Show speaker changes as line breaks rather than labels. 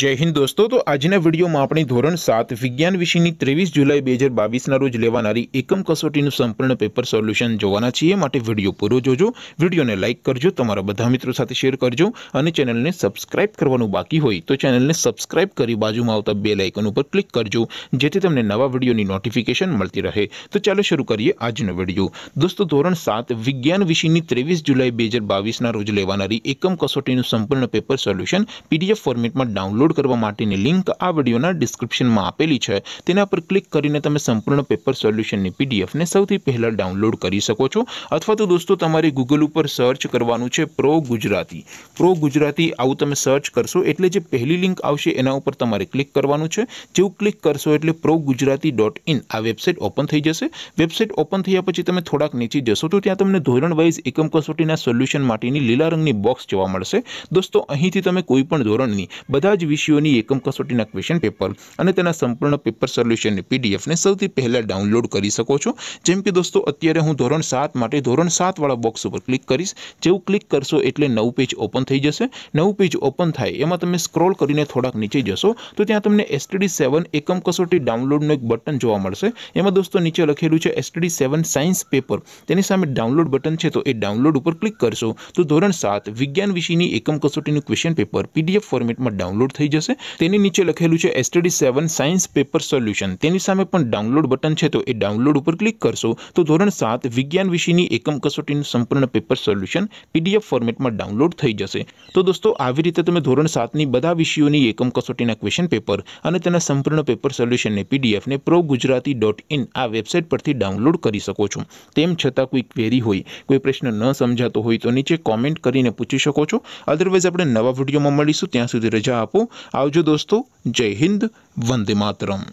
जय हिंद दोस्तों तो आज ने वीडियो मा अपनी ધોરણ 7 વિજ્ઞાન વિષયની 23 જુલાઈ 2022 ના રોજ લેવાણારી એકમ કસોટીનું સંપૂર્ણ પેપર સોલ્યુશન જોવાના છે માટે વિડિયો પૂરું જોજો વિડિયોને લાઈક કરજો તમારા બધા મિત્રો સાથે શેર કરજો અને ચેનલને સબ્સ્ક્રાઇબ કરવાનો બાકી હોય તો ચેનલને સબ્સ્ક્રાઇબ કરી બાજુમાં આવતો બેલ આઇકન ઉપર ક્લિક કરજો જેથી તમને નવા વિડિયોની નોટિફિકેશન મળતી રહે તો ચાલો શરૂ કરીએ આજનો વિડિયો દોસ્તો ધોરણ 7 વિજ્ઞાન વિષયની 23 જુલાઈ 2022 ના રોજ લેવાણારી એકમ કસોટીનું સંપૂર્ણ પેપર સોલ્યુશન પીડીએફ ફોર્મેટમાં ડાઉનલોડ ડાઉનલોડ કરવા માટેની લિંક આ વિડિયોના ડિસ્ક્રિપ્શનમાં આપેલી છે તેના પર ક્લિક કરીને તમે સંપૂર્ણ પેપર સોલ્યુશનની પીડીએફ ને સૌથી પહેલા ડાઉનલોડ કરી શકો છો અથવા તો દોસ્તો તમારે Google ઉપર સર્ચ કરવાનું છે પ્રો ગુજરાતી પ્રો ગુજરાતી આવો તમે સર્ચ કરશો એટલે જે પહેલી લિંક આવશે એના ઉપર તમારે ક્લિક કરવાનું છે જેઉ ક્લિક કરશો એટલે progujarati.in આ વેબસાઈટ ઓપન થઈ જશે વેબસાઈટ ઓપન થયા પછી તમે થોડક નીચે જશો તો ત્યાં તમને ધોરણ 9 એકમ 5 ટીના સોલ્યુશન માટેની લીલા રંગની બોક્સ જોવા મળશે દોસ્તો અહીંથી તમે કોઈ પણ ધોરણની બધા વિષયોની એકમ કસોટીના ક્વેશ્ચન પેપર અને તેના સંપૂર્ણ પેપર સોલ્યુશનની પીડીએફને સૌથી પહેલાં ડાઉનલોડ કરી શકો છો જેમ કે દોસ્તો અત્યારે હું ધોરણ સાત માટે ધોરણ સાતવાળા બોક્સ ઉપર ક્લિક કરીશ જેવું ક્લિક કરશો એટલે નવું પેજ ઓપન થઈ જશે નવું પેજ ઓપન થાય એમાં તમે સ્ક્રોલ કરીને થોડાક નીચે જશો તો ત્યાં તમને એસટીડી સેવન એકમ કસોટી ડાઉનલોડનું એક બટન જોવા મળશે એમાં દોસ્તો નીચે લખેલું છે એસટીડી સેવન સાયન્સ પેપર તેની સામે ડાઉનલોડ બટન છે તો એ ડાઉનલોડ ઉપર ક્લિક કરશો તો ધોરણ સાત વિજ્ઞાન વિષયની એકમ કસોટીનું ક્વેશ્ચન પેપર પીડીએફ ફોર્મેટમાં ડાઉનલોડ થઈ જશે તેની નીચે લખેલું છે STD seven science paper solution તેની સામે પણ ડાઉનલોડ બટન છે તો એ ડાઉનલોડ ઉપર ક્લિક કરશો તો ધોરણ સાત વિજ્ઞાન વિષયની એકમ કસોટીનું સંપૂર્ણ પેપર સોલ્યુશન પીડીએફ ફોર્મેટમાં ડાઉનલોડ થઈ જશે તો દોસ્તો આવી રીતે તમે ધોરણ સાતની બધા વિષયોની એકમ કસોટીના ક્વેશ્ચન પેપર અને તેના સંપૂર્ણ પેપર સોલ્યુશનને પીડીએફને પ્રો ગુજરાતી ડોટ ઇન આ વેબસાઇટ પરથી ડાઉનલોડ કરી શકો છો તેમ છતાં કોઈ ક્વેરી હોય કોઈ પ્રશ્ન ન સમજાતો હોય તો નીચે કોમેન્ટ કરીને પૂછી શકો છો અદરવાઇઝ આપણે નવા વિડીયોમાં મળીશું ત્યાં સુધી રજા આપો आओ जो दोस्तों जय हिंद वंदे मातरम